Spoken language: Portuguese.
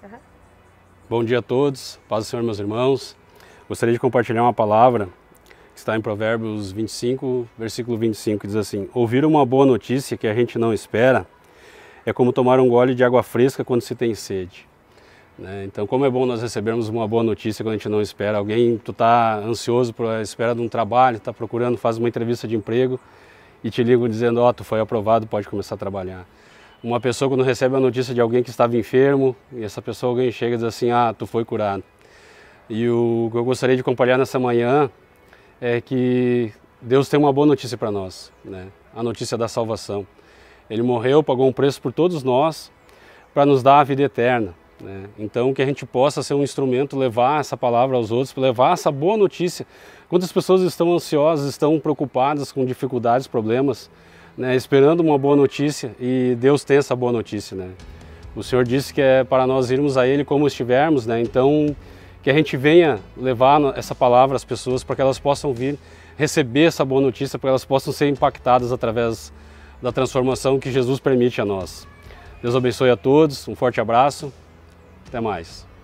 Uhum. Bom dia a todos, paz do Senhor, meus irmãos. Gostaria de compartilhar uma palavra que está em Provérbios 25, versículo 25, que diz assim: Ouvir uma boa notícia que a gente não espera é como tomar um gole de água fresca quando se tem sede. Né? Então, como é bom nós recebermos uma boa notícia quando a gente não espera. Alguém, tu está ansioso para espera de um trabalho, está procurando, faz uma entrevista de emprego e te ligam dizendo: Ó, oh, tu foi aprovado, pode começar a trabalhar. Uma pessoa quando recebe a notícia de alguém que estava enfermo, e essa pessoa alguém chega e diz assim, ah, tu foi curado. E o que eu gostaria de compartilhar nessa manhã é que Deus tem uma boa notícia para nós, né? a notícia da salvação. Ele morreu, pagou um preço por todos nós para nos dar a vida eterna. Né? Então, que a gente possa ser um instrumento, levar essa palavra aos outros, levar essa boa notícia. Quantas pessoas estão ansiosas, estão preocupadas com dificuldades, problemas, né, esperando uma boa notícia e Deus tem essa boa notícia. Né? O Senhor disse que é para nós irmos a Ele como estivermos, né? então que a gente venha levar essa palavra às pessoas para que elas possam vir receber essa boa notícia, para que elas possam ser impactadas através da transformação que Jesus permite a nós. Deus abençoe a todos, um forte abraço, até mais.